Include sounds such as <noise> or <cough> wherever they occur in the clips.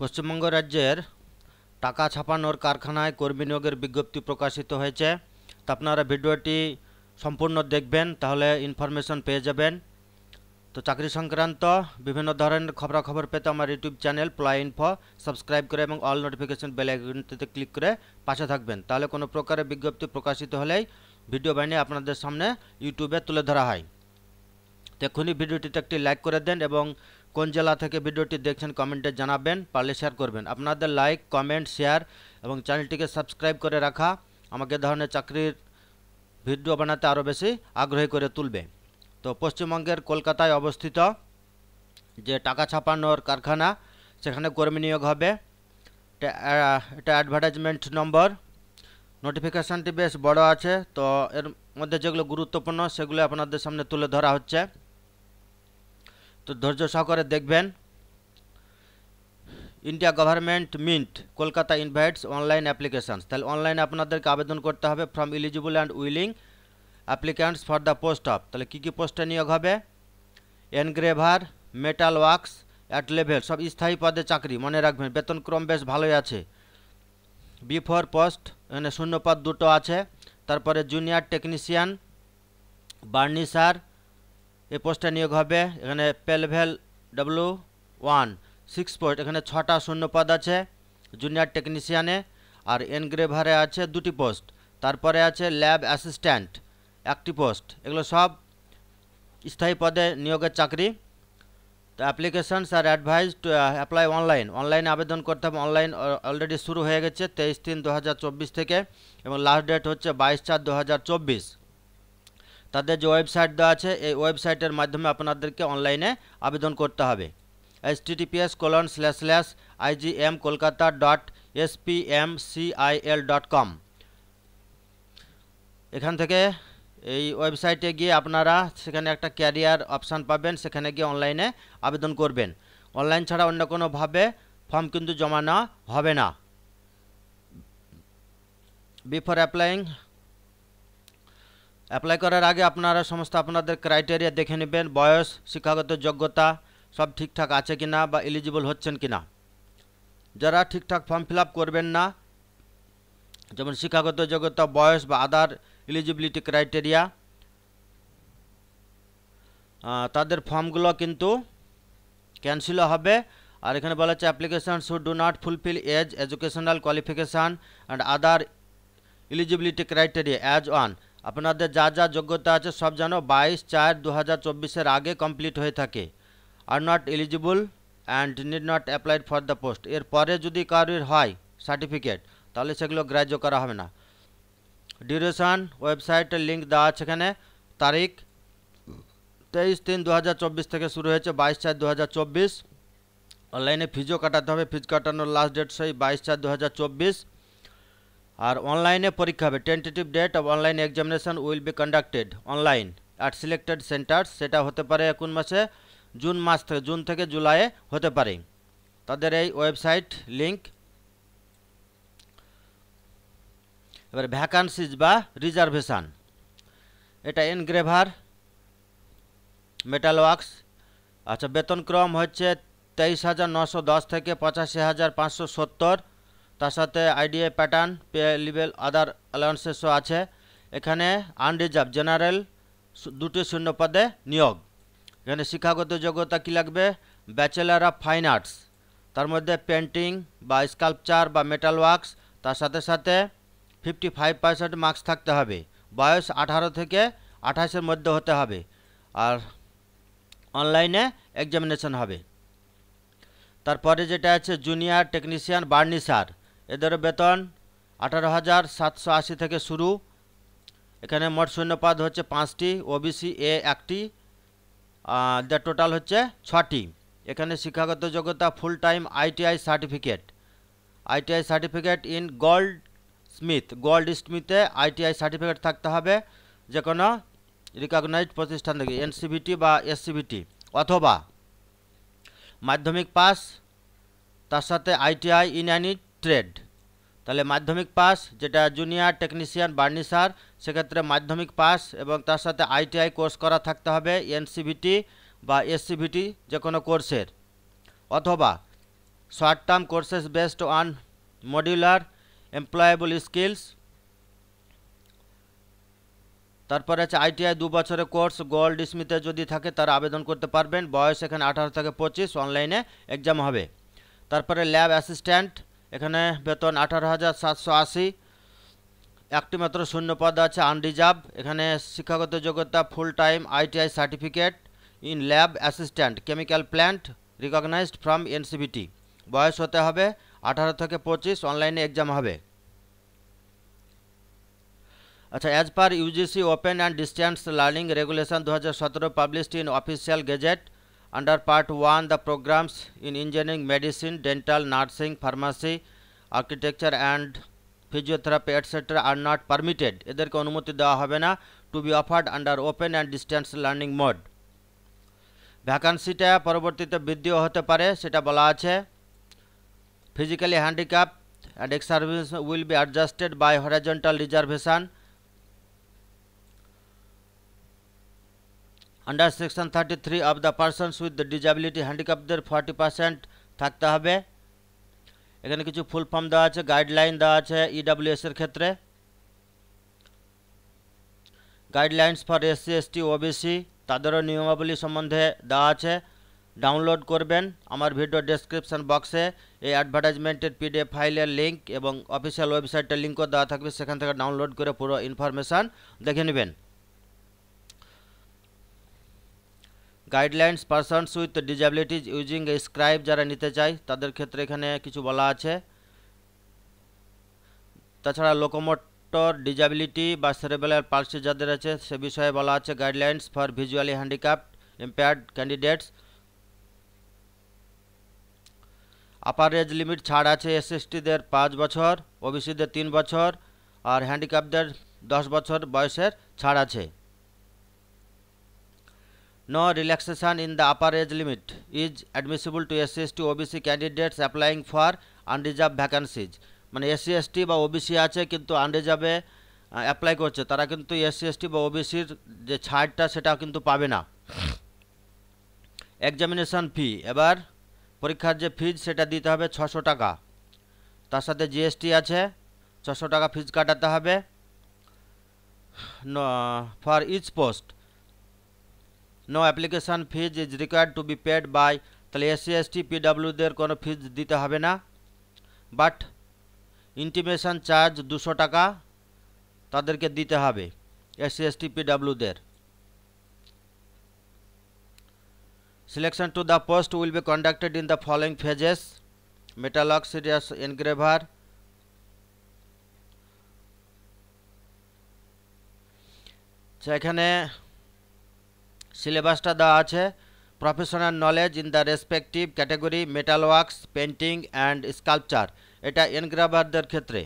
পশ্চিমবঙ্গ রাজ্যের টাকা ছাপানোর কারখানায় কর্মী নিয়োগের বিজ্ঞপ্তি প্রকাশিত হয়েছে তা আপনারা ভিডিওটি সম্পূর্ণ দেখবেন তাহলে ইনফরমেশন পেয়ে যাবেন তো চাকরি সংক্রান্ত বিভিন্ন ধরনের খবরাখবর পেতে আমার YouTube channel Ply Info subscribe করে এবং অল নোটিফিকেশন বেল আইকনটিতে ক্লিক করে পাশে থাকবেন তাহলে কোনো প্রকারের বিজ্ঞপ্তি প্রকাশিত হলেই ভিডিও বানিয়ে আপনাদের সামনে ইউটিউবে তুলে ধরা হয় তো এক্ষুনি ভিডিওটিতে একটি লাইক করে দেন এবং কোন জেলা থেকে ভিডিওটি দেখছেন কমেন্টে জানাবেন পারলে শেয়ার করবেন আপনাদের লাইক কমেন্ট শেয়ার এবং চ্যানেলটিকে সাবস্ক্রাইব করে রাখা আমাকে ধরনের চাকরির ভিডিও বানাতে আরও বেশি আগ্রহী করে তুলবে তো পশ্চিমবঙ্গের কলকাতায় অবস্থিত যে টাকা ছাপানোর কারখানা সেখানে কর্মী নিয়োগ হবে এটা অ্যাডভার্টাইজমেন্ট নম্বর নোটিফিকেশানটি বেশ বড় আছে তো এর মধ্যে যেগুলো গুরুত্বপূর্ণ সেগুলো আপনাদের সামনে তুলে ধরা হচ্ছে তো ধৈর্য সহকারে দেখবেন India government mint Kolkata invites online applications তাহলে অনলাইনে আপনাদেরকে আবেদন করতে হবে from eligible and willing applicants for the post of তাহলে কী কী পোস্টে নিয়োগ হবে engraver metal works at level সব স্থায়ী পদে চাকরি মনে রাখবেন বেতনক্রম বেশ ভালোই আছে বিফোর পোস্ট মানে শূন্যপদ দুটো আছে তারপরে জুনিয়র টেকনিশিয়ান বার্নিসার এই পোস্টে নিয়োগ হবে এখানে pay level W one six post এখানে ছটা শূন্যপদ আছে জুনিয়র টেকনিশিয়ানে আর এনগ্রেভারে আছে দুটি পোস্ট তারপরে আছে ল্যাব অ্যাসিস্ট্যান্ট একটি পোস্ট এগুলো সব স্থায়ী পদে নিয়োগের চাকরি তো applications are advise to apply online অনলাইনে আবেদন করতে হবে অনলাইন অলরেডি uh, শুরু হয়ে গেছে তেইশ তিন দু থেকে এবং লাস্ট ডেট হচ্ছে বাইশ চার দু তাদের যে ওয়েবসাইট দেওয়া আছে এই ওয়েবসাইটের মাধ্যমে আপনাদেরকে অনলাইনে আবেদন করতে হবে https colon slash slash IGM Kolkata dot SPMCIL CIL dot com এখান থেকে এই ওয়েবসাইটে গিয়ে আপনারা সেখানে একটা ক্যারিয়ার অপশান পাবেন সেখানে গিয়ে অনলাইনে আবেদন করবেন অনলাইন ছাড়া অন্য কোনোভাবে ফর্ম কিন্তু জমা নেওয়া হবে না বিফোর অ্যাপ্লাইং অ্যাপ্লাই করার আগে আপনারা সমস্ত আপনাদের ক্রাইটেরিয়া দেখে নেবেন বয়স শিক্ষাগত যোগ্যতা সব ঠিকঠাক আছে কিনা বা এলিজিবল হচ্ছেন কি না যারা ঠিকঠাক ফর্ম ফিল করবেন না যেমন শিক্ষাগত যোগ্যতা বয়স বা আদার এলিজিবিলিটি ক্রাইটেরিয়া তাদের ফর্মগুলো কিন্তু ক্যান্সেলও হবে আর এখানে বলা হচ্ছে application should do not fulfil as educational qualification and other eligibility criteria as one আপনাদের যা যা যোগ্যতা আছে সব যেন বাইশ চার দু হাজার চব্বিশের আগে কমপ্লিট হয়ে থাকে are not eligible and need not applied for the post এরপরে যদি কারোর হয় সার্টিফিকেট তাহলে সেগুলো গ্রাহ্য করা হবে না ডিউরেশন ওয়েবসাইটের লিঙ্ক দেওয়া আছে এখানে তারিখ তেইশ তিন দু থেকে শুরু হয়েছে বাইশ চার দু অনলাইনে ফিজও কাটাতে হবে ফিজ কাটানোর লাস্ট ডেট সেই বাইশ চার দু আর অনলাইনে পরীক্ষা হবে tentative date of online examination will be conducted online at selected centres সেটা হতে পারে কোন মাসে জুন মাস থেকে জুন থেকে জুলাইয়ে হতে পারে তাদের এই ওয়েবসাইট লিঙ্ক এবার ভ্যাকান্সিজ বা রিজার্ভেশান এটা এনগ্রেভার মেটাল ওয়ার্কস আচ্ছা বেতনক্রম হচ্ছে তেইশ হাজার নশো দশ থেকে পঁচাশি হাজার পাঁচশো সত্তর তার সাথে IDA pattern pay level other অ্যালাউন্সেসও আছে এখানে আনরিজার্ভ জেনারেল দুটি শূন্য পদে নিয়োগ এখানে শিক্ষাগত যোগ্যতা কী লাগবে ব্যাচেলার অফ ফাইন আর্টস তার মধ্যে পেন্টিং বা স্কাল্পচার বা মেটাল ওয়ার্কস তার সাথে সাথে ফিফটি ফাইভ পার্সেন্ট মার্কস থাকতে হবে বয়স আঠারো থেকে আঠাশের মধ্যে হতে হবে আর অনলাইনে এক্সামিনেশন হবে তারপরে যেটা আছে জুনিয়র টেকনিশিয়ান বার্নিসার এদের বেতন আঠারো হাজার সাতশো আশি থেকে শুরু এখানে মোট শূন্যপদ হচ্ছে পাঁচটি ওবিসি এ একটি দের টোটাল হচ্ছে ছটি এখানে শিক্ষাগত যোগ্যতা full time ITI certificate ITI certificate in goldsmith গোল্ড স্মিথে আইটিআই সার্টিফিকেট থাকতে হবে যে কোনো রিকগনাইজড প্রতিষ্ঠান থেকে এনসিভিটি বা এসসিভিটি অথবা মাধ্যমিক পাস তার সাথে আইটিআই ইন অ্যানিট ট্রেড তাহলে মাধ্যমিক পাস যেটা জুনিয়র টেকনিশিয়ান বার্নিশার সেক্ষেত্রে মাধ্যমিক পাস এবং তার সাথে আইটিআই কোর্স করা থাকতে হবে এনসিভিটি বা এসসিভিটি যে কোনো কোর্সের অথবা short term courses based on modular employable skills তারপরে আছে আইটিআই দু বছরের কোর্স গোল্ড স্মিথে যদি থাকে তারা আবেদন করতে পারবেন বয়স এখানে আঠারো থেকে পঁচিশ অনলাইনে এক্সাম হবে তারপরে ল্যাব অ্যাসিস্ট্যান্ট এখানে বেতন আঠারো হাজার সাতশো আশি একটি মাত্র শূন্য পদ আছে আনরিজার্ভ এখানে শিক্ষাগত যোগ্যতা full time ITI certificate in lab assistant chemical plant recognised from NCVT বয়স হতে হবে আঠারো থেকে পঁচিশ অনলাইনে এক্সাম হবে আচ্ছা as per UGC open and distance learning regulation দু হাজার সতেরো published in official gazette Under Part 1, the programs in engineering, medicine, dental, nursing, pharmacy, architecture and physiotherapy etc. are not permitted. এদেরকে অনুমতি দেওয়া হবে না to be offered under open and distance learning mode ভ্যাকান্সিটা পরবর্তীতে বৃদ্ধিও হতে পারে সেটা বলা আছে physically handicap and ex service will be adjusted by horizontal reservation under section thirty three of the persons with disability হ্যান্ডিক্যাপদের ফর্টি পার্সেন্ট থাকতে হবে এখানে কিছু ফুল ফর্ম দেওয়া আছে গাইডলাইন দেওয়া আছে ইডাব্লিউএস e এর ক্ষেত্রে guidelines for SC ST OBC তাদেরও নিয়মাবলী সম্বন্ধে দেওয়া আছে ডাউনলোড করবেন আমার ভিডিও ডেসক্রিপশন বক্সে এই অ্যাডভার্টাইজমেন্টের পিডিএফ ফাইলের লিঙ্ক এবং অফিসিয়াল ওয়েবসাইটের লিঙ্কও দেওয়া থাকবে সেখান থেকে ডাউনলোড করে পুরো ইনফরমেশান দেখে নেবেন guidelines persons with disabilities using a scribe যারা নিতে চায় তাদের ক্ষেত্রে এখানে কিছু বলা আছে তাছাড়া লোকোমোটর ডিজাবিলিটি বা সেরেবেলার পার্সি যাদের আছে সে বিষয়ে বলা আছে guidelines for visually handicapped impaired candidates upper age limit ছাড় আছে এসএসটিদের পাঁচ বছর ওবিসিদের তিন বছর আর হ্যান্ডিক্যাপদের দশ বছর বয়সের ছাড় আছে No relaxation in the upper age limit is admissible to SCST OBC candidates applying for unreserved vacancies মানে এসসি এসটি বা ওবিসি আছে কিন্তু আনরিজার্ভে অ্যাপ্লাই করছে তারা কিন্তু এসসি এসটি বা ওবিসির যে ছাড়টা সেটা কিন্তু পাবে না এক্সামিনেশান ফি এবার পরীক্ষার যে ফিজ সেটা দিতে হবে ছশো টাকা তার সাথে জিএসটি আছে ছশো টাকা ফিজ কাটাতে হবে for each post no application fee is required to be paid by তাহলে এসসি এসটি পিডাব্লিউদের কোনো ফিজ দিতে হবে না বাট ইন্টিমেশন চার্জ দুশো টাকা তাদেরকে দিতে হবে এসসি এসটি পিডাব্লিউদের selection to the post will be conducted in the following phases মেটালক সিরিয়াস এনগ্রেভার সেখানে সিলেবাসটা দেওয়া আছে professional knowledge in the respective category metal works painting and sculpture এটা এনগ্রাভারদের ক্ষেত্রে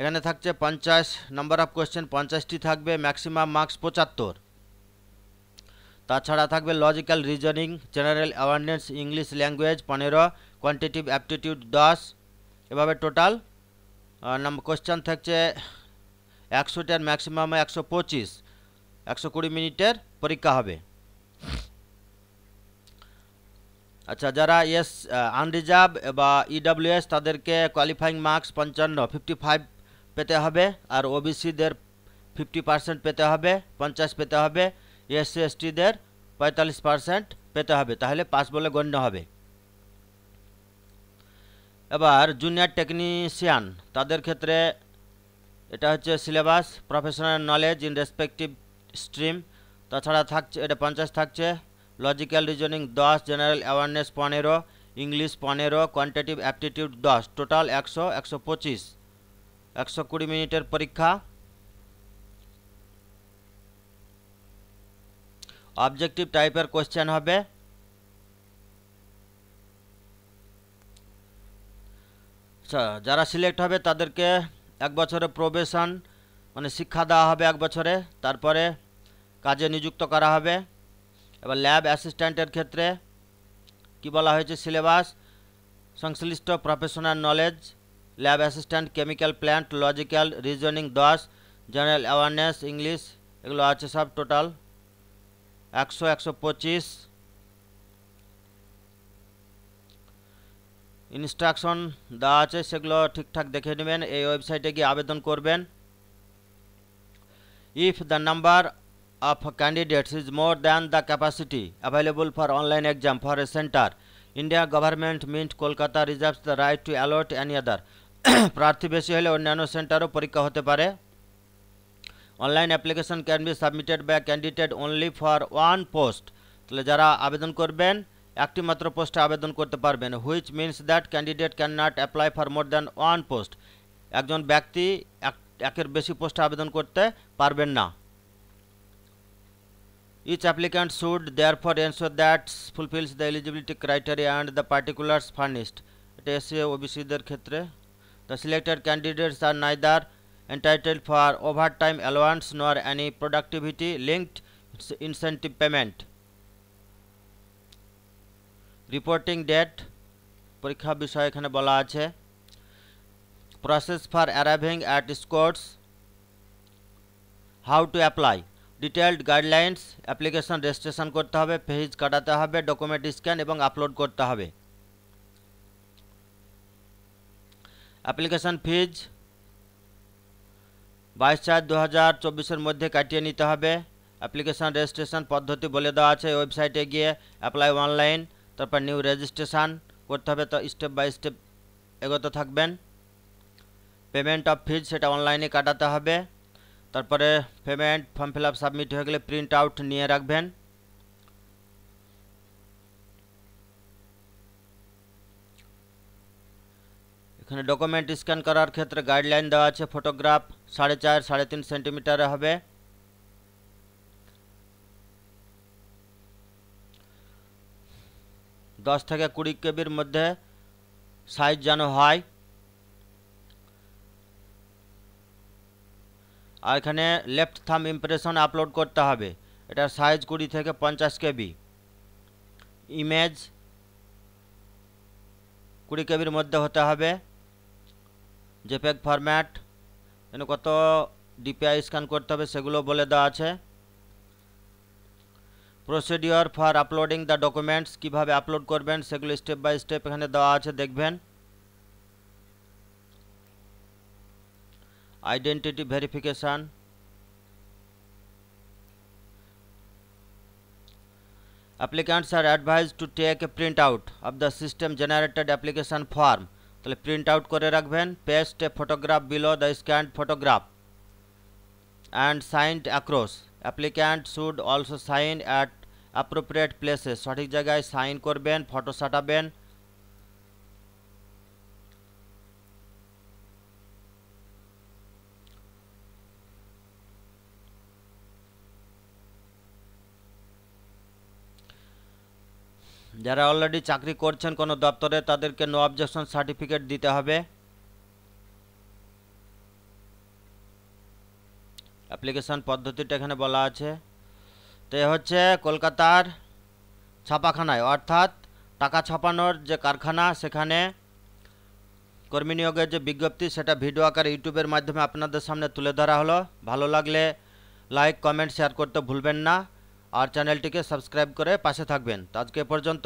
এখানে থাকছে পঞ্চাশ নাম্বার অফ কোয়েশ্চেন পঞ্চাশটি থাকবে ম্যাক্সিমাম মার্কস পঁচাত্তর তাছাড়া থাকবে logical reasoning general awareness English language পনেরো কোয়ান্টিটিভ অ্যাপটিটিউড দশ এভাবে টোটাল কোয়েশ্চেন থাকছে একশোটার ম্যাক্সিমাম একশো পঁচিশ একশো কুড়ি মিনিটের পরীক্ষা হবে আচ্ছা যারা এস আনরিজার্ভ বা ইডাব্লিউএস তাদেরকে কোয়ালিফাইং মার্কস পঞ্চান্ন ফিফটি ফাইভ পেতে হবে আর ওবিসিদের ফিফটি পার্সেন্ট পেতে হবে পঞ্চাশ পেতে হবে এসসি এসটিদের পঁয়তাল্লিশ পার্সেন্ট পেতে হবে তাহলে পাস বলে গণ্য হবে এবার জুনিয়র টেকনিশিয়ান তাদের ক্ষেত্রে এটা হচ্ছে syllabus professional knowledge in respective stream তাছাড়া থাকছে এটা পঞ্চাশ থাকছে লজিক্যাল রিজনিং দশ জেনারেল অ্যাওয়ারনেস পনেরো ইংলিশ পনেরো কোয়ান্টিটিভ অ্যাপটিটিউড দশ টোটাল একশো একশো পঁচিশ একশো কুড়ি মিনিটের পরীক্ষা অবজেক্টিভ টাইপের কোয়েশ্চেন হবে আচ্ছা, যারা সিলেক্ট হবে তাদেরকে এক বছরে প্রবেশন মানে শিক্ষা দেওয়া হবে এক বছরে তারপরে কাজে নিযুক্ত করা হবে এবার ল্যাব অ্যাসিস্ট্যান্টের ক্ষেত্রে কি বলা হয়েছে সিলেবাস সংশ্লিষ্ট professional knowledge lab assistant chemical plant logical reasoning দশ জেনারেল অ্যাওয়ারনেস ইংলিশ এগুলো আছে সব টোটাল একশো একশো পঁচিশ ইনস্ট্রাকশন দেওয়া আছে সেগুলো ঠিকঠাক দেখে নেবেন এই ওয়েবসাইটে গিয়ে আবেদন করবেন if the number of candidates is more than the capacity available for online exam for a center. India government mint Kolkata reserves the right to allot any other. প্রার্থী <coughs> বেশি হলে অন্যান্য সেন্টারও পরীক্ষা হতে পারে online application can be submitted by candidate only for one post তাহলে যারা আবেদন করবেন একটি মাত্র পোস্টে আবেদন করতে পারবেন which means that candidate cannot apply for more than one post একজন ব্যক্তি একের বেশি পোস্টে আবেদন করতে পারবেন না Each applicant should therefore ensure that fulfills the eligibility criteria and the particulars furnished. এটা এসসি ওবিসিদের ক্ষেত্রে The selected candidates are neither entitled for overtime allowance nor any productivity linked incentive payment. Reporting date পরীক্ষা বিষয় এখানে বলা আছে process for arriving at scores how to apply detailed guidelines application registration করতে হবে ফেজ কাটাতে হবে ডকুমেন্ট স্ক্যান এবং আপলোড করতে হবে অ্যাপ্লিকেশন ফিজ বাইশ চার দু হাজার চব্বিশের মধ্যে কাটিয়ে নিতে হবে অ্যাপ্লিকেশন রেজিস্ট্রেশন পদ্ধতি বলে দেওয়া আছে ওয়েবসাইটে গিয়ে অ্যাপ্লাই অনলাইন তারপর নিউ রেজিস্ট্রেশন করতে হবে তো স্টেপ বাই স্টেপ এগোতে থাকবেন পেমেন্ট অফ ফিজ সেটা অনলাইনে কাটাতে হবে তারপরে payment form fill up submit হয়ে গেলে প্রিন্ট আউট নিয়ে রাখবেন এখানে ডকুমেন্ট স্ক্যান করার ক্ষেত্রে গাইডলাইন দেওয়া আছে ফটোগ্রাফ সাড়ে চার সাড়ে তিন সেন্টিমিটারে হবে দশ থেকে কুড়ি কেবির মধ্যে সাইজ যেন হয় আর এখানে লেফট থাম ইমপ্রেশন আপলোড করতে হবে এটার সাইজ কুড়ি থেকে পঞ্চাশ কেবি ইমেজ কুড়ি কেবির মধ্যে হতে হবে জেপেক ফরম্যাট এখানে কত ডিপিআই স্ক্যান করতে হবে সেগুলো বলে দেওয়া আছে procedure for uploading the documents কীভাবে আপলোড করবেন সেগুলো স্টেপ বাই স্টেপ এখানে দেওয়া আছে দেখবেন identity verification applicants are advised to take a printout of the system generated application form তাহলে প্রিন্ট আউট করে রাখবেন paste a photograph below the scanned photograph and signed across applicant should also sign at appropriate প্লেসে সঠিক জায়গায় sign করবেন photo সাটাবেন যারা already চাকরি করছেন কোনো দপ্তরে তাদেরকে নো অবজেকশন সার্টিফিকেট দিতে হবে অ্যাপ্লিকেশন পদ্ধতিটা এখানে বলা আছে তো এ হচ্ছে কলকাতার ছাপাখানায় অর্থাৎ টাকা ছাপানোর যে কারখানা সেখানে কর্মী নিয়োগের যে বিজ্ঞপ্তি সেটা ভিডিও আকারে ইউটিউবের মাধ্যমে আপনাদের সামনে তুলে ধরা হলো ভালো লাগলে লাইক কমেন্ট শেয়ার করতে ভুলবেন না আর চ্যানেলটিকে সাবস্ক্রাইব করে পাশে থাকবেন আজকে পর্যন্ত